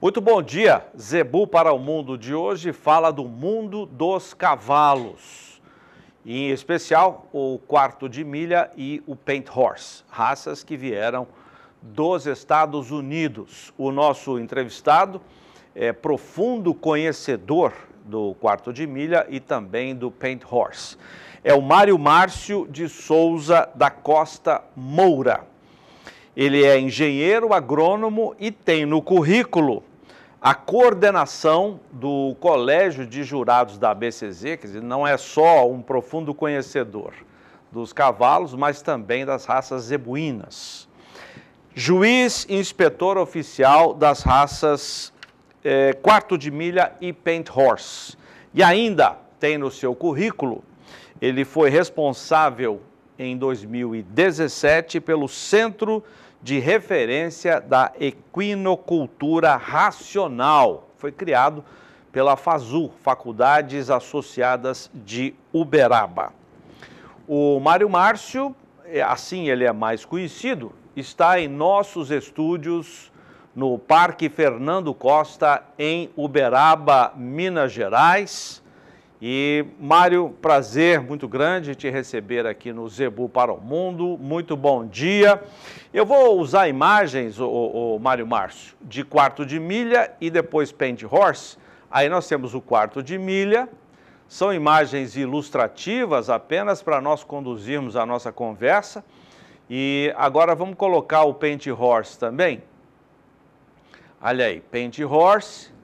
Muito bom dia. Zebu para o Mundo de hoje fala do mundo dos cavalos. Em especial, o quarto de milha e o paint horse, raças que vieram dos Estados Unidos. O nosso entrevistado é profundo conhecedor do quarto de milha e também do paint horse. É o Mário Márcio de Souza da Costa Moura. Ele é engenheiro agrônomo e tem no currículo a coordenação do Colégio de Jurados da ABCZ, quer dizer, não é só um profundo conhecedor dos cavalos, mas também das raças zebuínas. Juiz inspetor oficial das raças é, quarto de milha e paint horse. E ainda tem no seu currículo, ele foi responsável em 2017 pelo Centro de de referência da equinocultura racional. Foi criado pela FASU, Faculdades Associadas de Uberaba. O Mário Márcio, é, assim ele é mais conhecido, está em nossos estúdios no Parque Fernando Costa, em Uberaba, Minas Gerais. E Mário, prazer muito grande te receber aqui no Zebu para o Mundo. Muito bom dia. Eu vou usar imagens, o, o Mário Márcio, de quarto de milha e depois pente horse. Aí nós temos o quarto de milha. São imagens ilustrativas apenas para nós conduzirmos a nossa conversa. E agora vamos colocar o pente horse também. Olha aí, pente horse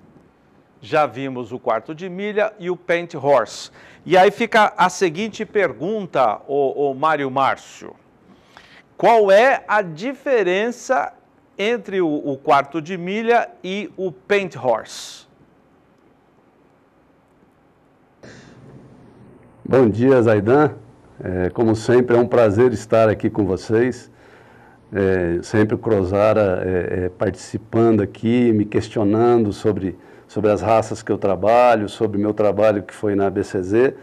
já vimos o quarto de milha e o paint horse. E aí fica a seguinte pergunta, o, o Mário Márcio. Qual é a diferença entre o, o quarto de milha e o paint horse? Bom dia, Zaidan. É, como sempre, é um prazer estar aqui com vocês. É, sempre o Crozara é, é participando aqui, me questionando sobre sobre as raças que eu trabalho, sobre o meu trabalho que foi na ABCZ.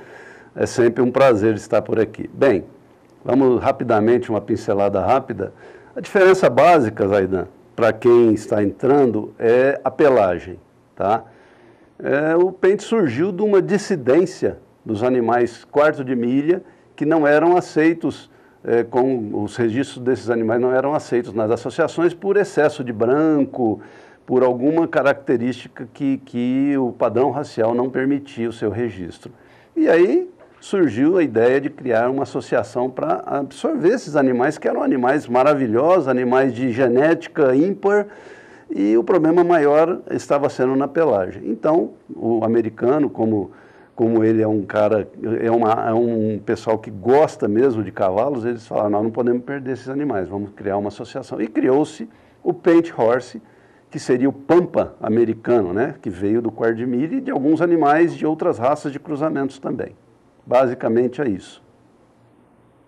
É sempre um prazer estar por aqui. Bem, vamos rapidamente, uma pincelada rápida. A diferença básica, Zaidan, para quem está entrando, é a pelagem. Tá? É, o pente surgiu de uma dissidência dos animais quarto de milha que não eram aceitos, é, com os registros desses animais não eram aceitos nas associações por excesso de branco, por alguma característica que, que o padrão racial não permitia o seu registro. E aí surgiu a ideia de criar uma associação para absorver esses animais, que eram animais maravilhosos, animais de genética ímpar, e o problema maior estava sendo na pelagem. Então, o americano, como, como ele é um cara, é, uma, é um pessoal que gosta mesmo de cavalos, eles falaram, nós não podemos perder esses animais, vamos criar uma associação. E criou-se o Paint Horse, que seria o pampa americano, né? que veio do de milha e de alguns animais de outras raças de cruzamentos também. Basicamente é isso.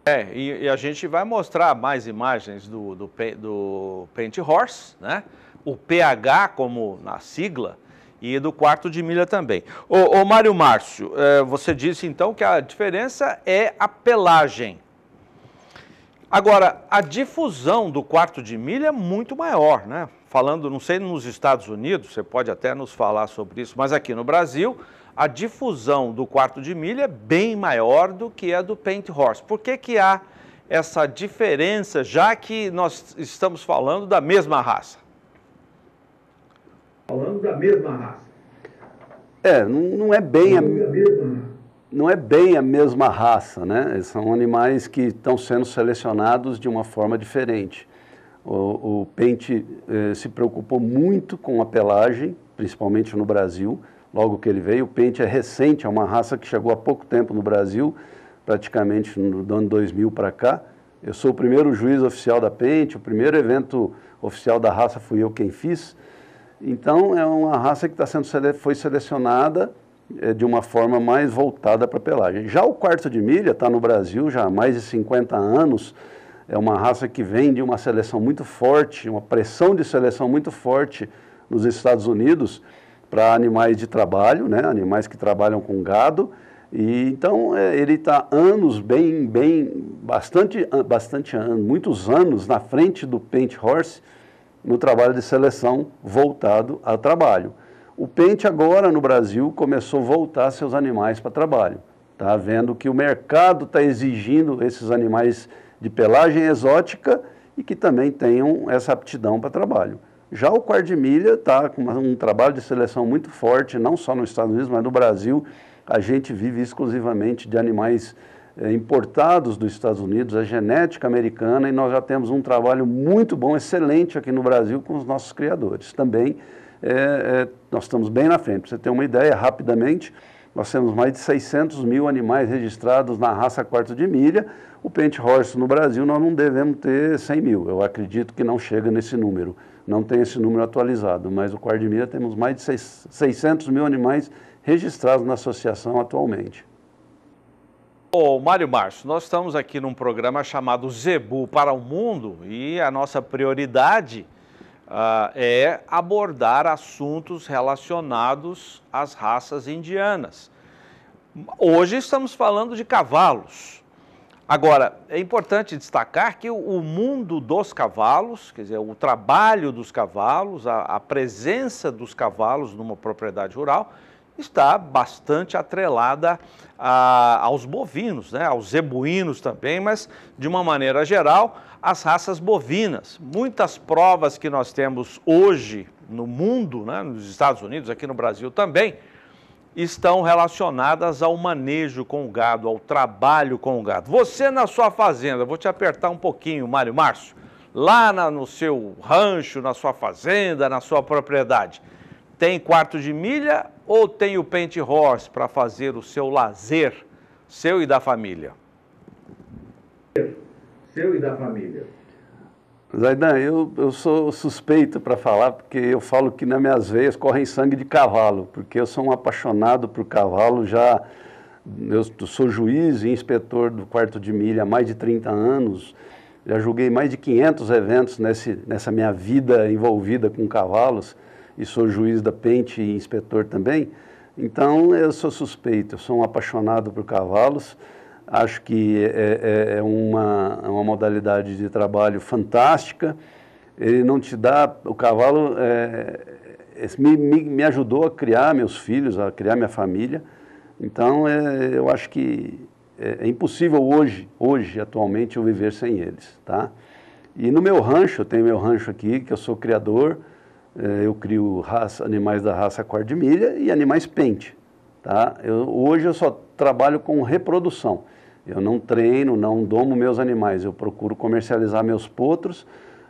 É, e, e a gente vai mostrar mais imagens do, do, do Paint Horse, né? o PH como na sigla, e do quarto de milha também. Ô, Mário Márcio, é, você disse então que a diferença é a pelagem. Agora, a difusão do quarto de milha é muito maior, né? Falando, não sei nos Estados Unidos, você pode até nos falar sobre isso, mas aqui no Brasil, a difusão do quarto de milha é bem maior do que a do paint horse. Por que, que há essa diferença, já que nós estamos falando da mesma raça? Falando da mesma raça. É, não, não é bem a... É a mesma raça. Né? não é bem a mesma raça, né? São animais que estão sendo selecionados de uma forma diferente. O, o pente eh, se preocupou muito com a pelagem, principalmente no Brasil, logo que ele veio. O pente é recente, é uma raça que chegou há pouco tempo no Brasil, praticamente do ano 2000 para cá. Eu sou o primeiro juiz oficial da pente, o primeiro evento oficial da raça fui eu quem fiz. Então, é uma raça que tá sendo, foi selecionada é, de uma forma mais voltada para a pelagem. Já o quarto de milha está no Brasil já há mais de 50 anos, é uma raça que vem de uma seleção muito forte, uma pressão de seleção muito forte nos Estados Unidos para animais de trabalho, né? animais que trabalham com gado. E então é, ele está anos bem, bem, bastante, bastante anos, muitos anos na frente do Paint Horse no trabalho de seleção voltado ao trabalho. O pente agora no Brasil começou a voltar seus animais para trabalho. Está vendo que o mercado está exigindo esses animais de pelagem exótica e que também tenham essa aptidão para trabalho. Já o Quardimilha está com um trabalho de seleção muito forte, não só nos Estados Unidos, mas no Brasil. A gente vive exclusivamente de animais eh, importados dos Estados Unidos, a é genética americana, e nós já temos um trabalho muito bom, excelente aqui no Brasil com os nossos criadores. Também é, é, nós estamos bem na frente. Para você ter uma ideia, rapidamente, nós temos mais de 600 mil animais registrados na raça quarto de milha. O pente horse no Brasil nós não devemos ter 100 mil. Eu acredito que não chega nesse número. Não tem esse número atualizado, mas o quarto de milha temos mais de 600 mil animais registrados na associação atualmente. Ô, Mário Márcio, nós estamos aqui num programa chamado Zebu para o Mundo e a nossa prioridade uh, é abordar assuntos relacionados às raças indianas. Hoje estamos falando de cavalos. Agora, é importante destacar que o mundo dos cavalos, quer dizer, o trabalho dos cavalos, a, a presença dos cavalos numa propriedade rural, está bastante atrelada a, aos bovinos, né, aos zebuínos também, mas de uma maneira geral, as raças bovinas. Muitas provas que nós temos hoje no mundo, né, nos Estados Unidos, aqui no Brasil também, estão relacionadas ao manejo com o gado, ao trabalho com o gado. Você na sua fazenda, vou te apertar um pouquinho, Mário Márcio, lá na, no seu rancho, na sua fazenda, na sua propriedade, tem quarto de milha ou tem o pente horse para fazer o seu lazer, seu e da família? seu e da família? Zaidan, eu, eu sou suspeito para falar, porque eu falo que nas minhas veias corre sangue de cavalo, porque eu sou um apaixonado por cavalo, já eu sou juiz e inspetor do quarto de milha há mais de 30 anos, já julguei mais de 500 eventos nesse, nessa minha vida envolvida com cavalos, e sou juiz da pente e inspetor também, então eu sou suspeito, eu sou um apaixonado por cavalos, Acho que é, é, é, é uma, é uma modalidade de trabalho fantástica. Ele não te dá. O cavalo é, é, me, me, me, ajudou a criar meus filhos, a criar minha família. Então, eu acho que é, impossível hoje, hoje, atualmente, eu viver sem eles, tá? E no meu rancho, eu tenho meu rancho aqui, que eu sou criador, eu crio raça, animais da raça quarta de milha e animais pente. Tá? Eu, hoje eu só trabalho com reprodução. Eu não treino, não domo meus animais, eu procuro comercializar meus potros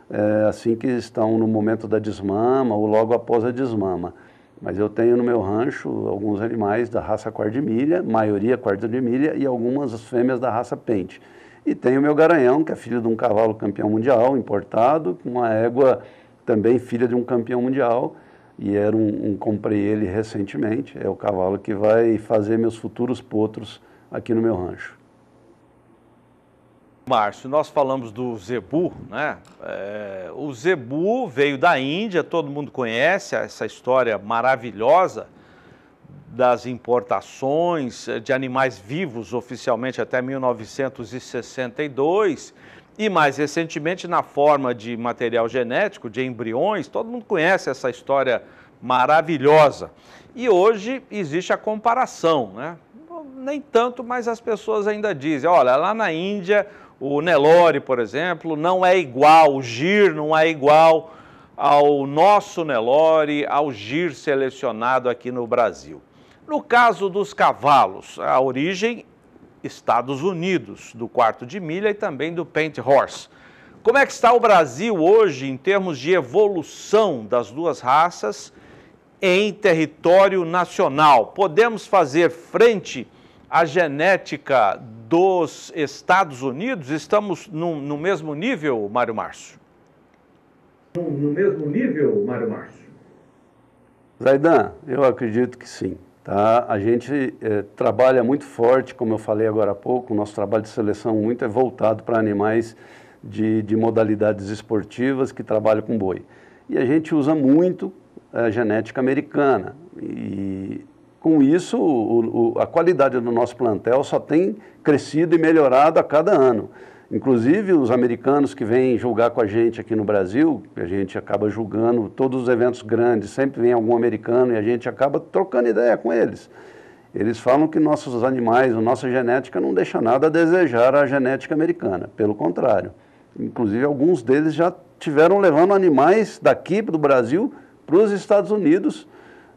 é, assim que estão no momento da desmama ou logo após a desmama. Mas eu tenho no meu rancho alguns animais da raça quarta-milha, maioria quarta-milha e algumas fêmeas da raça pente. E tenho meu garanhão, que é filho de um cavalo campeão mundial importado, com uma égua também filha de um campeão mundial, e era um, um comprei ele recentemente, é o cavalo que vai fazer meus futuros potros aqui no meu rancho. Márcio, nós falamos do zebu, né? É, o zebu veio da Índia, todo mundo conhece essa história maravilhosa das importações de animais vivos oficialmente até 1962 e mais recentemente na forma de material genético, de embriões. Todo mundo conhece essa história maravilhosa. E hoje existe a comparação, né? nem tanto, mas as pessoas ainda dizem: olha, lá na Índia o Nelore, por exemplo, não é igual, o GIR não é igual ao nosso Nelore, ao GIR selecionado aqui no Brasil. No caso dos cavalos, a origem Estados Unidos, do quarto de milha e também do Paint Horse. Como é que está o Brasil hoje em termos de evolução das duas raças em território nacional? Podemos fazer frente a genética dos Estados Unidos? Estamos no, no mesmo nível, Mário Márcio? No, no mesmo nível, Mário Márcio? Zaidan, eu acredito que sim. Tá? A gente é, trabalha muito forte, como eu falei agora há pouco, o nosso trabalho de seleção muito é voltado para animais de, de, modalidades esportivas que trabalham com boi. E a gente usa muito a eh, genética americana. E com isso, o, o, a qualidade do nosso plantel só tem crescido e melhorado a cada ano. Inclusive, os americanos que vêm julgar com a gente aqui no Brasil, a gente acaba julgando todos os eventos grandes, sempre vem algum americano e a gente acaba trocando ideia com eles. Eles falam que nossos animais, nossa genética não deixa nada a desejar à genética americana, pelo contrário. Inclusive, alguns deles já tiveram levando animais daqui do Brasil para os Estados Unidos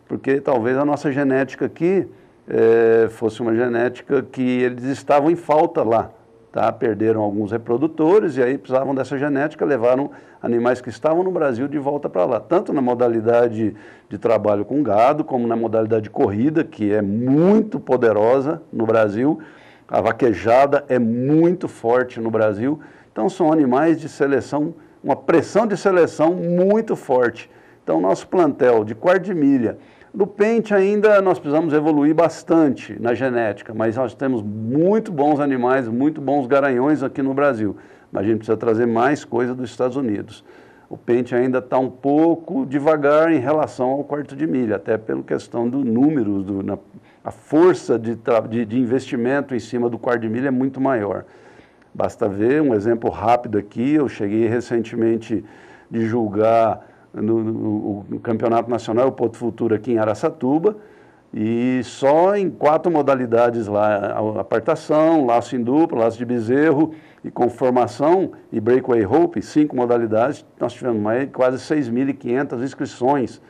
porque talvez a nossa genética aqui é, fosse uma genética que eles estavam em falta lá. Tá? Perderam alguns reprodutores e aí precisavam dessa genética, levaram animais que estavam no Brasil de volta para lá, tanto na modalidade de trabalho com gado, como na modalidade de corrida, que é muito poderosa no Brasil. A vaquejada é muito forte no Brasil. Então, são animais de seleção, uma pressão de seleção muito forte. Então, nosso plantel de quarto de milha, no pente ainda nós precisamos evoluir bastante na genética, mas nós temos muito bons animais, muito bons garanhões aqui no Brasil. Mas a gente precisa trazer mais coisa dos Estados Unidos. O pente ainda está um pouco devagar em relação ao quarto de milha, até pela questão do número, do, na, a força de, de, de investimento em cima do quarto de milha é muito maior. Basta ver um exemplo rápido aqui, eu cheguei recentemente de julgar no, no, no Campeonato Nacional, o Porto Futuro aqui em Araçatuba, e só em quatro modalidades lá, apartação, laço em duplo laço de bezerro e conformação e breakaway rope, cinco modalidades, nós tivemos mais, quase 6.500 inscrições,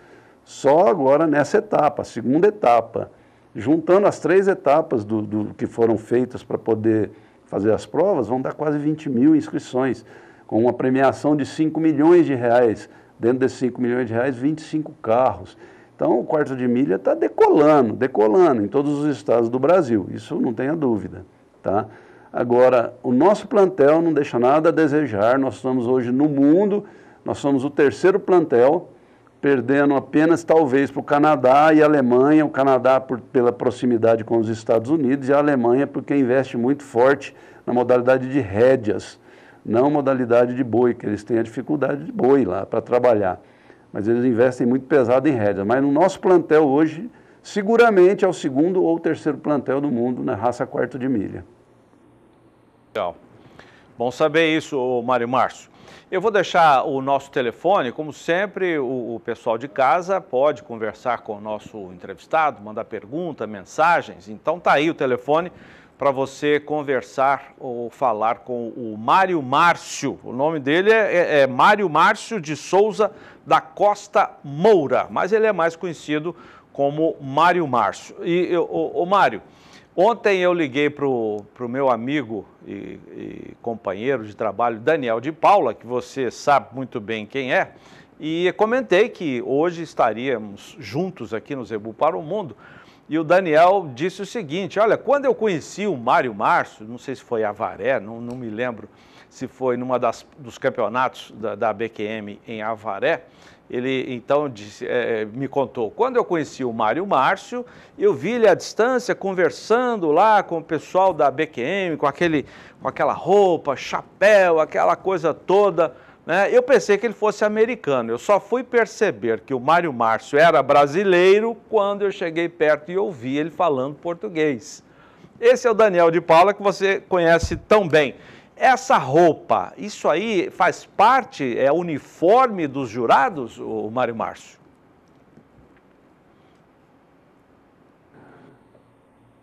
só agora nessa etapa, segunda etapa, juntando as três etapas do, do que foram feitas para poder fazer as provas, vão dar quase 20 mil inscrições, com uma premiação de 5 milhões de reais dentro desses 5 milhões de reais, 25 carros. Então, o quarto de milha está decolando, decolando em todos os estados do Brasil, isso não tenha dúvida. Tá? Agora, o nosso plantel não deixa nada a desejar, nós estamos hoje no mundo, nós somos o terceiro plantel, perdendo apenas talvez para o Canadá e Alemanha, o Canadá por, pela proximidade com os Estados Unidos e a Alemanha porque investe muito forte na modalidade de rédeas não modalidade de boi, que eles têm a dificuldade de boi lá para trabalhar. Mas eles investem muito pesado em rédea. Mas no nosso plantel hoje, seguramente é o segundo ou terceiro plantel do mundo na raça quarto de milha. Legal. Bom saber isso, Mário Márcio. Eu vou deixar o nosso telefone, como sempre, o, o, pessoal de casa pode conversar com o nosso entrevistado, mandar pergunta, mensagens. Então tá aí o telefone para você conversar ou falar com o Mário Márcio. O nome dele é, é, é, Mário Márcio de Souza da Costa Moura, mas ele é mais conhecido como Mário Márcio. E o, Mário, ontem eu liguei para o meu amigo e, e companheiro de trabalho, Daniel de Paula, que você sabe muito bem quem é, e comentei que hoje estaríamos juntos aqui no Zebu para o Mundo e o Daniel disse o seguinte: Olha, quando eu conheci o Mário Márcio, não sei se foi Avaré, não, não me lembro se foi numa das, dos campeonatos da, da BQM em Avaré, ele então disse, é, me contou: quando eu conheci o Mário Márcio, eu vi ele à distância conversando lá com o pessoal da BQM, com, aquele, com aquela roupa, chapéu, aquela coisa toda. Né? Eu pensei que ele fosse americano. Eu só fui perceber que o Mário Márcio era brasileiro quando eu cheguei perto e ouvi ele falando português. Esse é o Daniel de Paula que você conhece tão bem. Essa roupa, isso aí faz parte, é uniforme dos jurados, o Mário Márcio?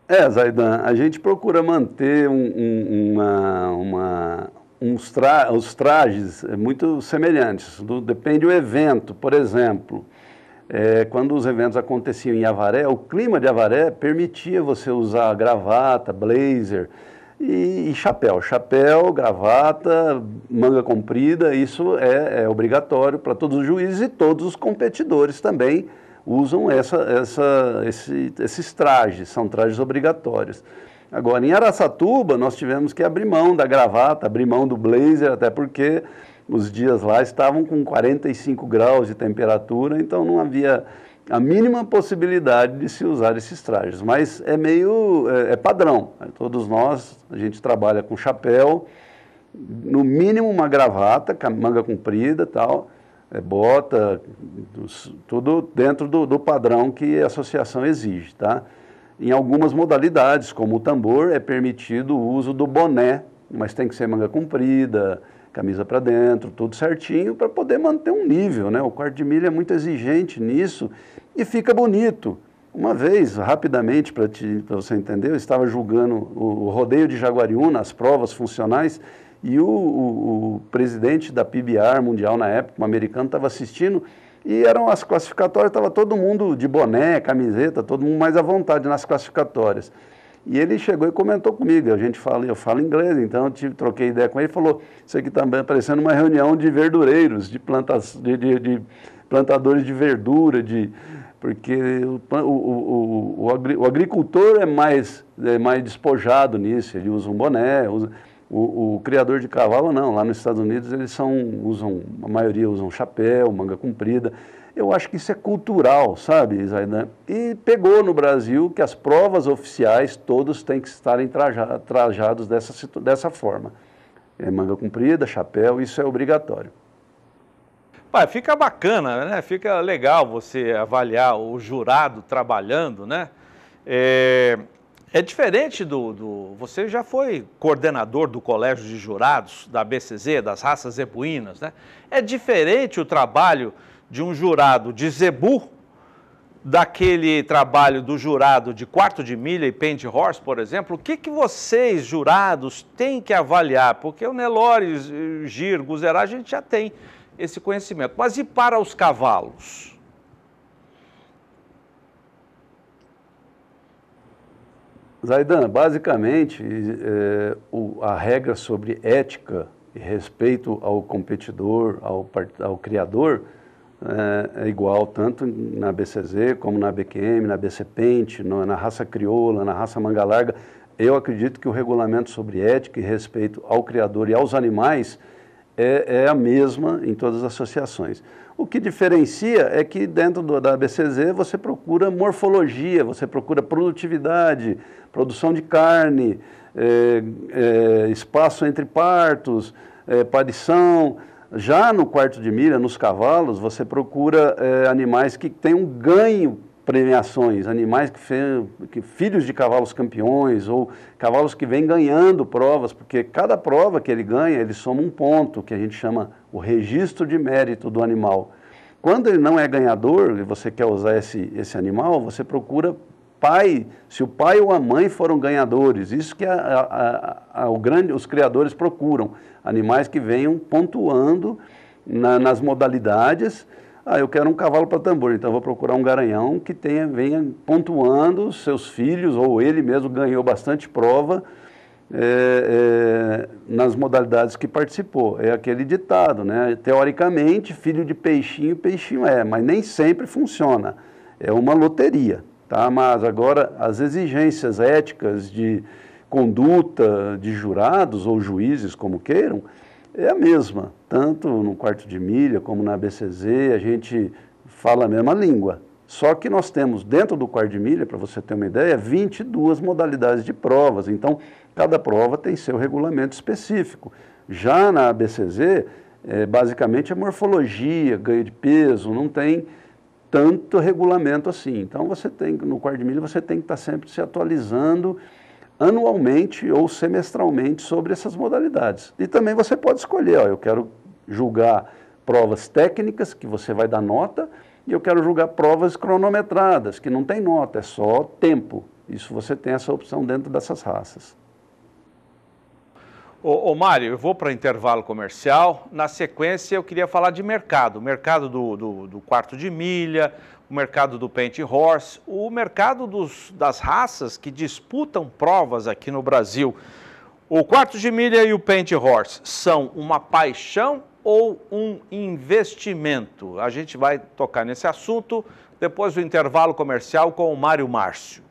É, Zaidan, a gente procura manter um, um, uma, uma, uns tra os trajes muito semelhantes, do, depende do evento. Por exemplo, é, quando os eventos aconteciam em Avaré, o clima de Avaré permitia você usar gravata, blazer e, e chapéu. Chapéu, gravata, manga comprida, isso é, é obrigatório para todos os juízes e todos os competidores também usam essa, essa, esse, esses trajes, são trajes obrigatórios. Agora, em Araçatuba, nós tivemos que abrir mão da gravata, abrir mão do blazer, até porque os dias lá estavam com 45 graus de temperatura, então não havia a mínima possibilidade de se usar esses trajes. Mas é meio, é, é padrão. Todos nós, a gente trabalha com chapéu, no mínimo uma gravata, manga comprida tal, é, bota, tudo dentro do, do padrão que a associação exige, tá? Em algumas modalidades, como o tambor, é permitido o uso do boné, mas tem que ser manga comprida, camisa para dentro, tudo certinho, para poder manter um nível. Né? O quarto de milha é muito exigente nisso e fica bonito. Uma vez, rapidamente, para você entender, eu estava julgando o, o rodeio de Jaguariúna, as provas funcionais, e o, o, o presidente da PBR mundial na época, um americano, estava assistindo e eram as classificatórias, estava todo mundo de boné, camiseta, todo mundo mais à vontade nas classificatórias. E ele chegou e comentou comigo, a gente fala, eu falo inglês, então eu tive, troquei ideia com ele, falou, isso aqui também tá parecendo uma reunião de verdureiros, de, plantas, de, de, de plantadores de verdura, de, porque o, o, o, o, agricultor é mais, é mais despojado nisso, ele usa um boné, usa... O, o, criador de cavalo não, lá nos Estados Unidos eles são, usam, a maioria usam chapéu, manga comprida. Eu acho que isso é cultural, sabe, Zaidan? Né? E pegou no Brasil que as provas oficiais todos têm que estarem traja, trajados dessa, dessa forma. É manga comprida, chapéu, isso é obrigatório. Pai, fica bacana, né? Fica legal você avaliar o jurado trabalhando, né? É, é diferente do, do, Você já foi coordenador do Colégio de Jurados da BCZ, das raças zebuínas, né? É diferente o trabalho de um jurado de zebu daquele trabalho do jurado de quarto de milha e pente horse, por exemplo, o que, que vocês, jurados, têm que avaliar? Porque o Nelores, Gir, Guzerá, a gente já tem esse conhecimento. Mas e para os cavalos? Zaidan, basicamente, é, o, a regra sobre ética e respeito ao competidor, ao, ao criador, é, é, igual tanto na BCZ como na BQM, na BCPente, na raça crioula, na raça manga larga. Eu acredito que o regulamento sobre ética e respeito ao criador e aos animais é, é a mesma em todas as associações. O que diferencia é que dentro do, da ABCZ você procura morfologia, você procura produtividade, produção de carne, é, é, espaço entre partos, é, Já no quarto de milha, nos cavalos, você procura é, animais que têm um ganho premiações, animais que, fe... que filhos de cavalos campeões ou cavalos que vêm ganhando provas, porque cada prova que ele ganha, ele soma um ponto, que a gente chama o registro de mérito do animal. Quando ele não é ganhador e você quer usar esse, esse animal, você procura pai, se o pai ou a mãe foram ganhadores. Isso que a, a, a, o grande, os criadores procuram, animais que venham pontuando na, nas modalidades ah, eu quero um cavalo para tambor, então vou procurar um garanhão que tenha, venha pontuando seus filhos, ou ele mesmo ganhou bastante prova é, é, nas modalidades que participou. É aquele ditado, né? Teoricamente, filho de peixinho, peixinho é, mas nem sempre funciona. É uma loteria, tá? Mas agora, as exigências éticas de conduta de jurados ou juízes, como queiram, é a mesma, tanto no quarto de milha como na ABCZ, a gente fala a mesma língua. Só que nós temos dentro do quarto de milha, para você ter uma ideia, 22 modalidades de provas. Então, cada prova tem seu regulamento específico. Já na ABCZ, é, basicamente é morfologia, ganho de peso, não tem tanto regulamento assim. Então, você tem no quarto de milha você tem que estar tá sempre se atualizando anualmente ou semestralmente sobre essas modalidades. E também você pode escolher, ó, eu quero julgar provas técnicas, que você vai dar nota, e eu quero julgar provas cronometradas, que não tem nota, é só tempo. Isso você tem essa opção dentro dessas raças. Ô, ô Mário, eu vou para intervalo comercial. Na sequência, eu queria falar de mercado. Mercado do, do, do quarto de milha, o mercado do pente horse, o mercado dos, das raças que disputam provas aqui no Brasil. O quarto de milha e o pente horse são uma paixão ou um investimento? A gente vai tocar nesse assunto depois do intervalo comercial com o Mário Márcio.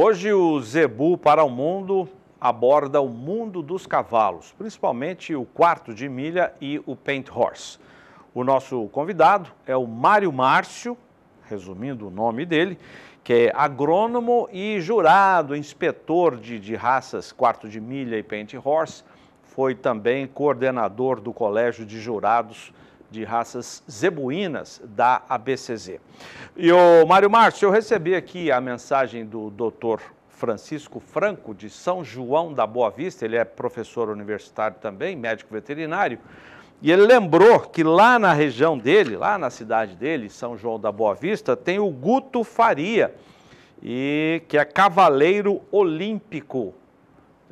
Hoje o Zebu para o Mundo aborda o mundo dos cavalos, principalmente o quarto de milha e o paint horse. O nosso convidado é o Mário Márcio, resumindo o nome dele, que é agrônomo e jurado, inspetor de, de raças quarto de milha e paint horse, foi também coordenador do Colégio de Jurados de raças zebuínas da ABCZ. E o Mário Márcio, eu recebi aqui a mensagem do doutor Francisco Franco, de São João da Boa Vista, ele é professor universitário também, médico veterinário, e ele lembrou que lá na região dele, lá na cidade dele, São João da Boa Vista, tem o Guto Faria, e que é cavaleiro olímpico.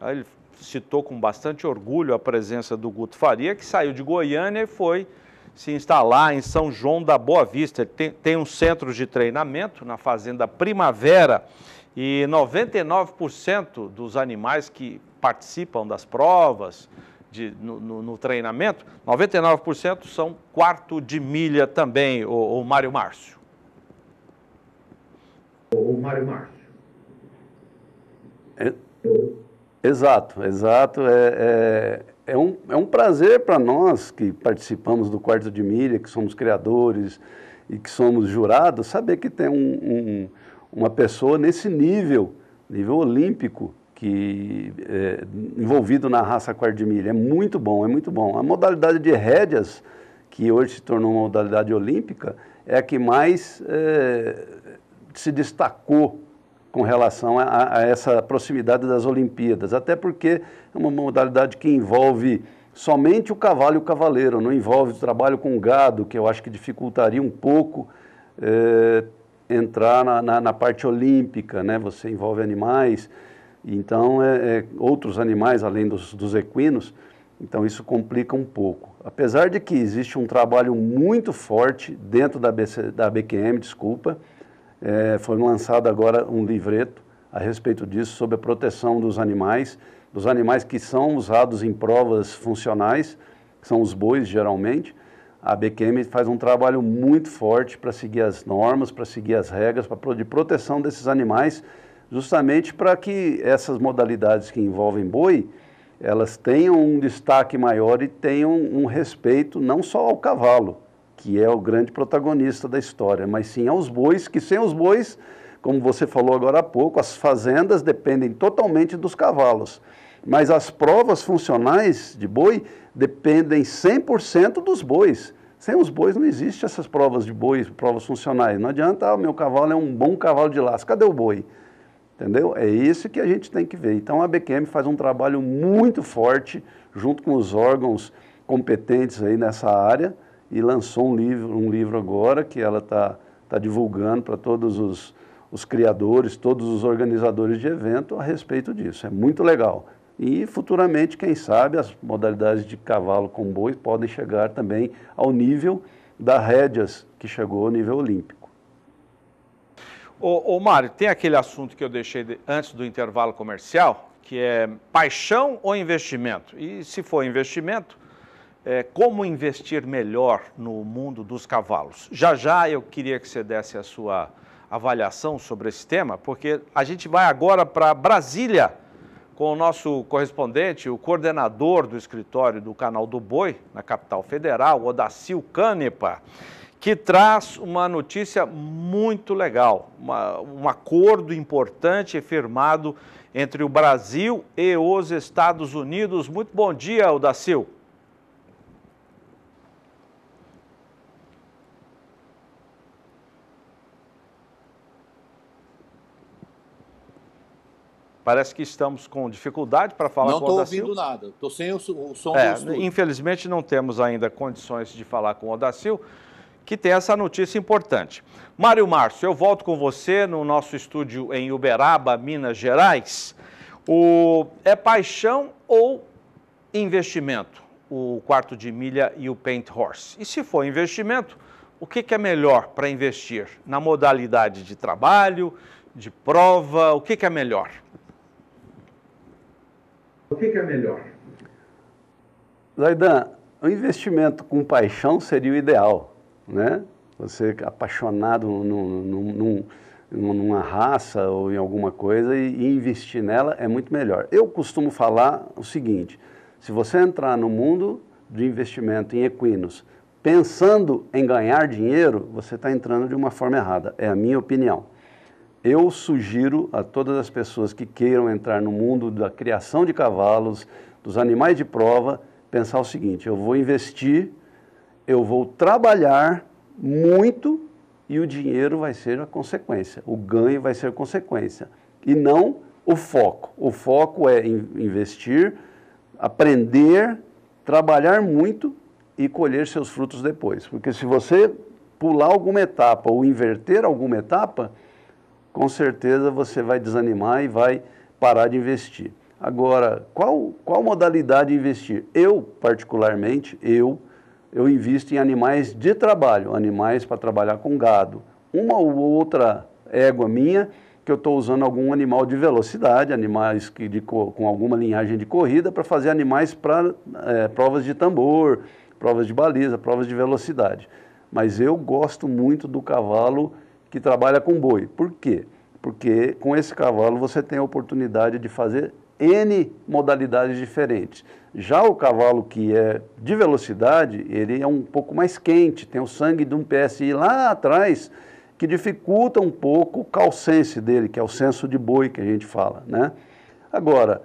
Ele citou com bastante orgulho a presença do Guto Faria, que saiu de Goiânia e foi se instalar em São João da Boa Vista. Ele tem, tem um centro de treinamento na Fazenda Primavera e 99% dos animais que participam das provas, de, no, no, no, treinamento, 99% são quarto de milha também, o, o Mário Márcio. O Mário Márcio. É, exato, exato. É, é é um, é um prazer para nós que participamos do quarto de milha, que somos criadores e que somos jurados, saber que tem um, um, uma pessoa nesse nível, nível olímpico, que é, envolvido na raça quarto de milha. É muito bom, é muito bom. A modalidade de rédeas, que hoje se tornou uma modalidade olímpica, é a que mais é, se destacou com relação a, a essa proximidade das Olimpíadas, até porque é uma modalidade que envolve somente o cavalo e o cavaleiro, não envolve o trabalho com gado, que eu acho que dificultaria um pouco é, entrar na, na, na, parte olímpica, né? Você envolve animais, então é, é, outros animais além dos, dos equinos, então isso complica um pouco. Apesar de que existe um trabalho muito forte dentro da, BC, da BQM, desculpa, é, foi lançado agora um livreto a respeito disso, sobre a proteção dos animais, dos animais que são usados em provas funcionais, que são os bois geralmente. A BQM faz um trabalho muito forte para seguir as normas, para seguir as regras pra, de proteção desses animais, justamente para que essas modalidades que envolvem boi, elas tenham um destaque maior e tenham um respeito não só ao cavalo, que é o grande protagonista da história, mas sim aos bois, que sem os bois, como você falou agora há pouco, as fazendas dependem totalmente dos cavalos. Mas as provas funcionais de boi dependem 100% dos bois. Sem os bois não existe essas provas de boi, provas funcionais. Não adianta, ah, meu cavalo é um bom cavalo de laço. Cadê o boi? Entendeu? É isso que a gente tem que ver. Então a BQM faz um trabalho muito forte junto com os órgãos competentes aí nessa área e lançou um livro, um livro agora que ela está tá divulgando para todos os, os criadores, todos os organizadores de evento a respeito disso. É muito legal. E futuramente, quem sabe, as modalidades de cavalo com boi podem chegar também ao nível da rédeas, que chegou ao nível olímpico. Ô, ô Mário, tem aquele assunto que eu deixei de, antes do intervalo comercial, que é paixão ou investimento? E se for investimento, é, como investir melhor no mundo dos cavalos. Já já eu queria que você desse a sua avaliação sobre esse tema, porque a gente vai agora para Brasília com o nosso correspondente, o coordenador do escritório do Canal do Boi, na capital federal, Odacil Canepa, que traz uma notícia muito legal, uma, um acordo importante firmado entre o Brasil e os Estados Unidos. Muito bom dia, Odacil. Parece que estamos com dificuldade para falar não com o Odacil. Não estou ouvindo nada, estou sem o, o som é, do Infelizmente não temos ainda condições de falar com o Odacil, que tem essa notícia importante. Mário Márcio, eu volto com você no nosso estúdio em Uberaba, Minas Gerais. O, é paixão ou investimento? O quarto de milha e o paint horse. E se for investimento, o que, que é melhor para investir? Na modalidade de trabalho, de prova, o que, que é melhor? O que, é melhor? Zaidan, o investimento com paixão seria o ideal, né? Você apaixonado num, num, num, numa raça ou em alguma coisa e, e investir nela é muito melhor. Eu costumo falar o seguinte, se você entrar no mundo de investimento em equinos pensando em ganhar dinheiro, você está entrando de uma forma errada, é a minha opinião. Eu sugiro a todas as pessoas que queiram entrar no mundo da criação de cavalos, dos animais de prova, pensar o seguinte: eu vou investir, eu vou trabalhar muito e o dinheiro vai ser a consequência, o ganho vai ser consequência, e não o foco. O foco é investir, aprender, trabalhar muito e colher seus frutos depois. Porque se você pular alguma etapa ou inverter alguma etapa, com certeza você vai desanimar e vai parar de investir. Agora, qual, qual modalidade investir? Eu, particularmente, eu, eu invisto em animais de trabalho, animais para trabalhar com gado. Uma ou outra égua minha que eu estou usando algum animal de velocidade, animais que de, com alguma linhagem de corrida, para fazer animais para é, provas de tambor, provas de baliza, provas de velocidade. Mas eu gosto muito do cavalo que trabalha com boi. Por quê? Porque com esse cavalo você tem a oportunidade de fazer N modalidades diferentes. Já o cavalo que é de velocidade, ele é um pouco mais quente, tem o sangue de um PSI lá atrás, que dificulta um pouco o calcense dele, que é o senso de boi que a gente fala, né? Agora,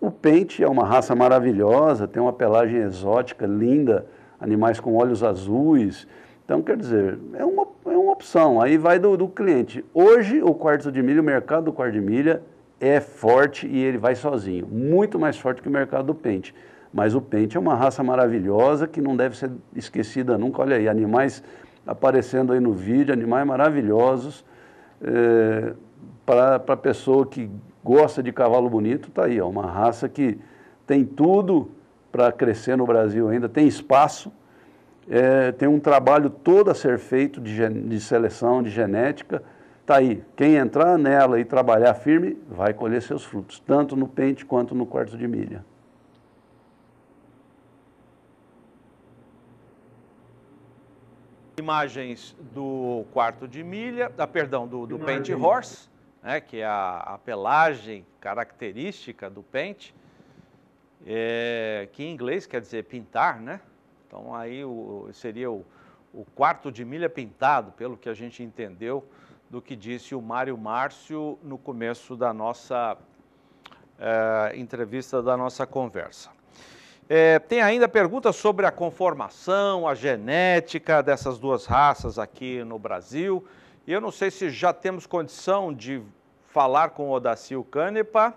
o pente é uma raça maravilhosa, tem uma pelagem exótica, linda, animais com olhos azuis, então, quer dizer, é uma, é uma opção, aí vai do, do cliente. Hoje, o quartzo de milho, o mercado do quartzo de milha é forte e ele vai sozinho, muito mais forte que o mercado do pente. Mas o pente é uma raça maravilhosa que não deve ser esquecida nunca. Olha aí, animais aparecendo aí no vídeo, animais maravilhosos. É, eh, Para a pessoa que gosta de cavalo bonito, está aí, é uma raça que tem tudo para crescer no Brasil ainda, tem espaço. É, tem um trabalho todo a ser feito de, de seleção, de genética. Está aí, quem entrar nela e trabalhar firme vai colher seus frutos, tanto no pente quanto no quarto de milha. Imagens do quarto de milha, ah, perdão, do, do pente horse, né, que é a, a pelagem característica do pente, é, que em inglês quer dizer pintar, né? Então aí o, seria o, o quarto de milha pintado, pelo que a gente entendeu do que disse o Mário Márcio no começo da nossa é, entrevista, da nossa conversa. É, tem ainda perguntas sobre a conformação, a genética dessas duas raças aqui no Brasil. E eu não sei se já temos condição de falar com o Odacil Canepa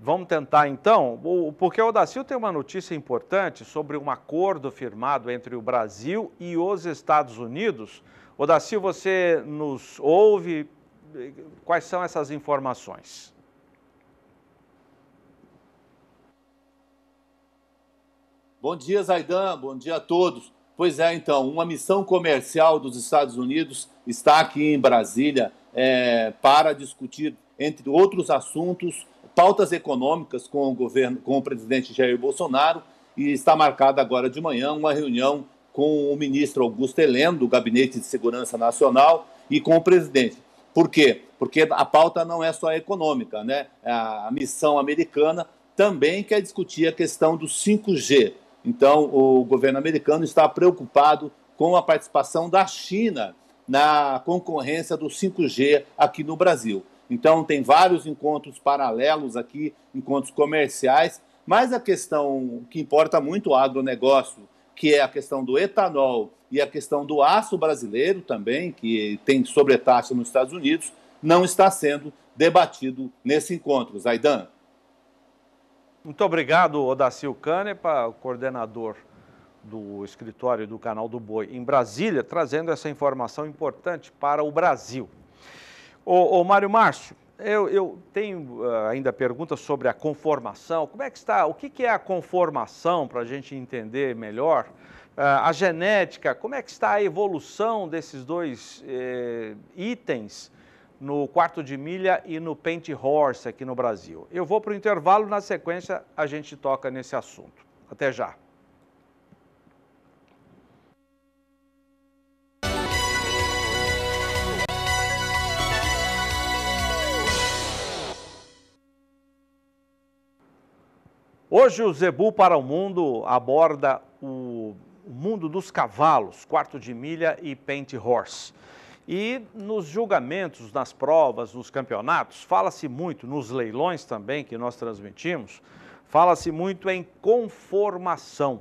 Vamos tentar então, porque o Odacil tem uma notícia importante sobre um acordo firmado entre o Brasil e os Estados Unidos. Odacil, você nos ouve? Quais são essas informações? Bom dia, Zaidan. Bom dia a todos. Pois é, então, uma missão comercial dos Estados Unidos está aqui em Brasília é, para discutir, entre outros assuntos, pautas econômicas com o governo, com o presidente Jair Bolsonaro, e está marcada agora de manhã uma reunião com o ministro Augusto Heleno, do Gabinete de Segurança Nacional, e com o presidente. Por quê? Porque a pauta não é só econômica, né? É a missão americana também quer discutir a questão do 5G. Então, o governo americano está preocupado com a participação da China na concorrência do 5G aqui no Brasil. Então, tem vários encontros paralelos aqui, encontros comerciais, mas a questão que importa muito o agronegócio, que é a questão do etanol e a questão do aço brasileiro também, que tem sobretaxa nos Estados Unidos, não está sendo debatido nesse encontro. Zaidan. Muito obrigado, Odacil Canepa, coordenador do escritório do Canal do Boi em Brasília, trazendo essa informação importante para o Brasil. Ô, ô Mário Márcio, eu, eu tenho uh, ainda perguntas sobre a conformação. Como é que está? O que, que é a conformação, para a gente entender melhor? Uh, a genética, como é que está a evolução desses dois eh, itens no quarto de milha e no pente horse aqui no Brasil? Eu vou para o intervalo, na sequência a gente toca nesse assunto. Até já. Hoje o Zebu para o Mundo aborda o mundo dos cavalos, quarto de milha e paint horse. E nos julgamentos, nas provas, nos campeonatos, fala-se muito, nos leilões também que nós transmitimos, fala-se muito em conformação.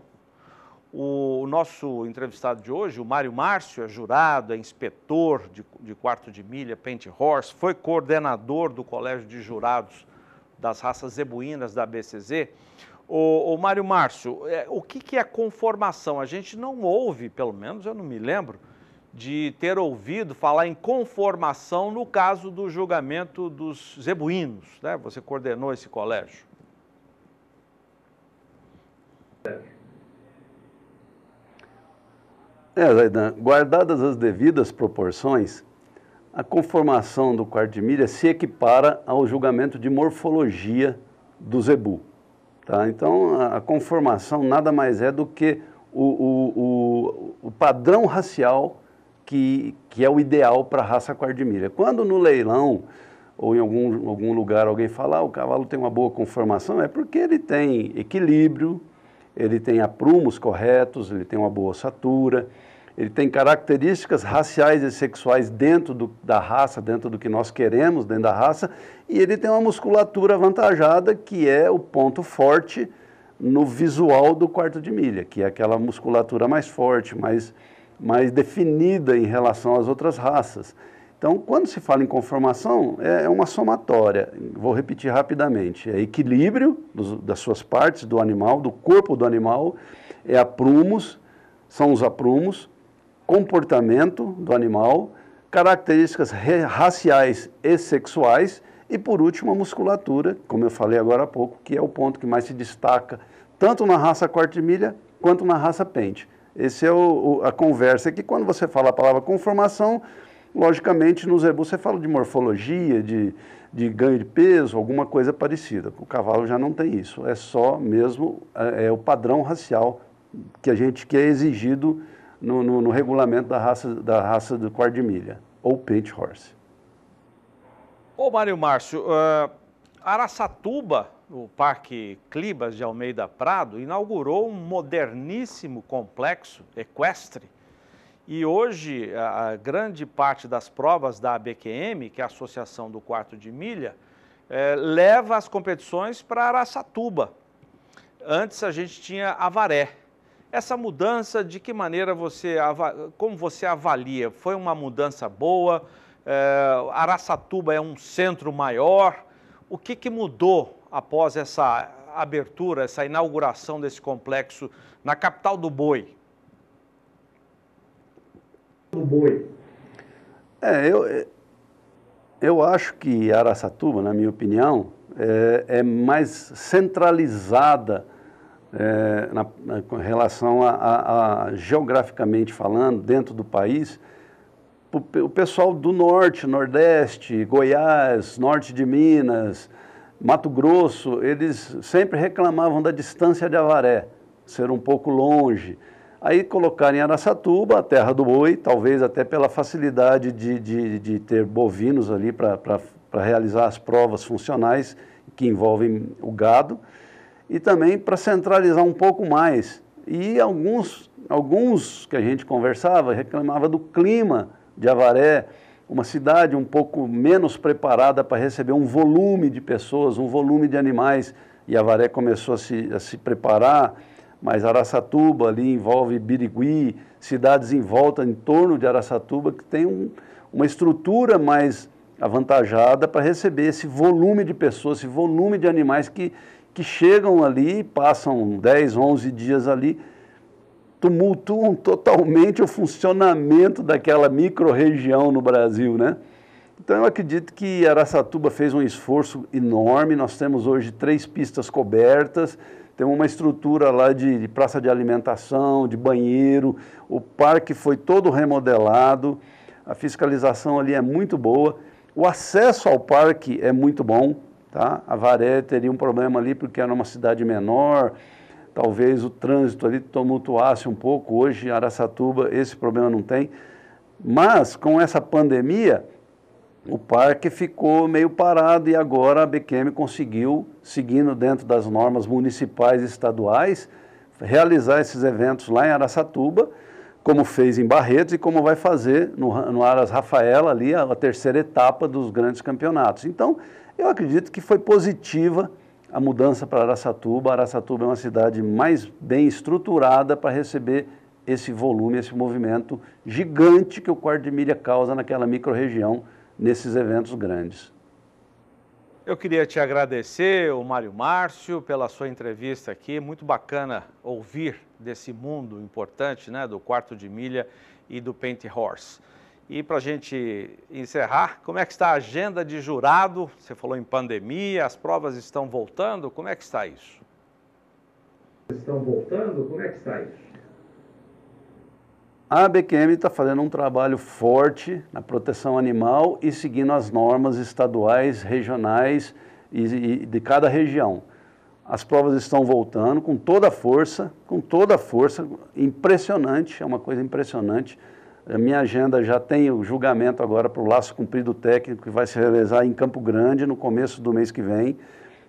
O nosso entrevistado de hoje, o Mário Márcio, é jurado, é inspetor de, de quarto de milha, paint horse, foi coordenador do Colégio de Jurados das raças zebuínas da BCZ. O, o Mário Márcio, é, o que, que é conformação? A gente não ouve, pelo menos eu não me lembro, de ter ouvido falar em conformação no caso do julgamento dos zebuínos. Né? Você coordenou esse colégio. É, Zaidan, guardadas as devidas proporções, a conformação do quarto de milha se equipara ao julgamento de morfologia do zebu. Tá? Então, a conformação nada mais é do que o, o, o, o padrão racial que, que é o ideal para a raça milha. Quando no leilão ou em algum, algum lugar alguém falar ah, o cavalo tem uma boa conformação, é porque ele tem equilíbrio, ele tem aprumos corretos, ele tem uma boa ossatura, ele tem características raciais e sexuais dentro do, da raça, dentro do que nós queremos dentro da raça, e ele tem uma musculatura avantajada, que é o ponto forte no visual do quarto de milha, que é aquela musculatura mais forte, mais, mais definida em relação às outras raças. Então, quando se fala em conformação, é, é uma somatória. Vou repetir rapidamente: é equilíbrio das suas partes do animal, do corpo do animal, é prumos, são os aprumos, comportamento do animal, características raciais e sexuais e, por último, a musculatura, como eu falei agora há pouco, que é o ponto que mais se destaca tanto na raça de milha quanto na raça pente. Essa é o, o, a conversa que quando você fala a palavra conformação, logicamente no zebu você fala de morfologia, de, de ganho de peso, alguma coisa parecida. O cavalo já não tem isso, é só mesmo é, é o padrão racial que a gente que é exigido no, no, no regulamento da raça, da raça do quarto de milha, ou pente horse. Ô Mário Márcio, uh, Araçatuba, o Parque Clibas de Almeida Prado, inaugurou um moderníssimo complexo equestre e hoje, a grande parte das provas da ABQM, que é a Associação do Quarto de Milha, é, leva as competições para Araçatuba. Antes a gente tinha Avaré. Essa mudança, de que maneira você, como você avalia? Foi uma mudança boa? É, Araçatuba é um centro maior. O que, que mudou após essa abertura, essa inauguração desse complexo na capital do boi? Do boi. É, eu, é, eu acho que Araçatuba, na minha opinião, é, é mais centralizada é, na, na, com relação a, a, a, geograficamente falando, dentro do país, o, o pessoal do norte, nordeste, Goiás, norte de Minas, Mato Grosso, eles sempre reclamavam da distância de Avaré, ser um pouco longe. Aí colocaram em Araçatuba, a terra do boi, talvez até pela facilidade de, de, de ter bovinos ali para realizar as provas funcionais que envolvem o gado e também para centralizar um pouco mais. E alguns, alguns que a gente conversava reclamava do clima de Avaré, uma cidade um pouco menos preparada para receber um volume de pessoas, um volume de animais. E Avaré começou a se, a se preparar, mas Araçatuba ali envolve Birigui, cidades em volta, em torno de Araçatuba, que tem um, uma estrutura mais avantajada para receber esse volume de pessoas, esse volume de animais que que chegam ali, passam 10, 11 dias ali, tumultuam totalmente o funcionamento daquela micro-região no Brasil, né? Então eu acredito que Araçatuba fez um esforço enorme. Nós temos hoje três pistas cobertas, temos uma estrutura lá de, de praça de alimentação, de banheiro, o parque foi todo remodelado, a fiscalização ali é muito boa, o acesso ao parque é muito bom. Tá? Varé teria um problema ali porque era uma cidade menor, talvez o trânsito ali tumultuasse um pouco. Hoje, Araçatuba, esse problema não tem. Mas, com essa pandemia, o parque ficou meio parado e agora a BQM conseguiu, seguindo dentro das normas municipais e estaduais, realizar esses eventos lá em Araçatuba, como fez em Barretos e como vai fazer no, no Aras Rafaela, ali, a, a terceira etapa dos grandes campeonatos. Então, eu acredito que foi positiva a mudança para Araçatuba. Araçatuba é uma cidade mais bem estruturada para receber esse volume, esse movimento gigante que o quarto de milha causa naquela microrregião, nesses eventos grandes. Eu queria te agradecer, o Mário Márcio, pela sua entrevista aqui. Muito bacana ouvir desse mundo importante, né, do quarto de milha e do Paint Horse. E para a gente encerrar, como é que está a agenda de jurado? Você falou em pandemia, as provas estão voltando, como é que está isso? Estão voltando, como é que está isso? A BQM está fazendo um trabalho forte na proteção animal e seguindo as normas estaduais, regionais e, de cada região. As provas estão voltando com toda a força, com toda a força, impressionante, é uma coisa impressionante a minha agenda já tem o julgamento agora para o laço cumprido técnico, que vai se realizar em Campo Grande no começo do mês que vem.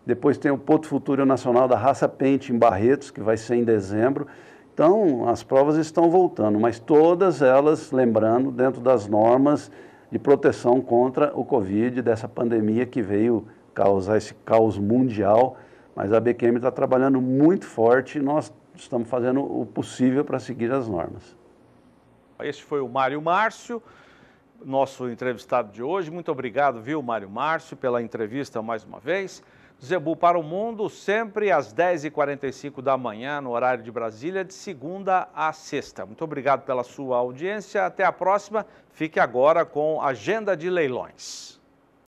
Depois tem o Porto Futuro Nacional da Raça Pente em Barretos, que vai ser em dezembro. Então, as provas estão voltando, mas todas elas, lembrando, dentro das normas de proteção contra o Covid, dessa pandemia que veio causar esse caos mundial. Mas a BQM está trabalhando muito forte e nós estamos fazendo o possível para seguir as normas. Este foi o Mário Márcio, nosso entrevistado de hoje. Muito obrigado, viu, Mário Márcio, pela entrevista mais uma vez. Zebu para o Mundo, sempre às 10h45 da manhã, no horário de Brasília, de segunda a sexta. Muito obrigado pela sua audiência. Até a próxima. Fique agora com Agenda de Leilões.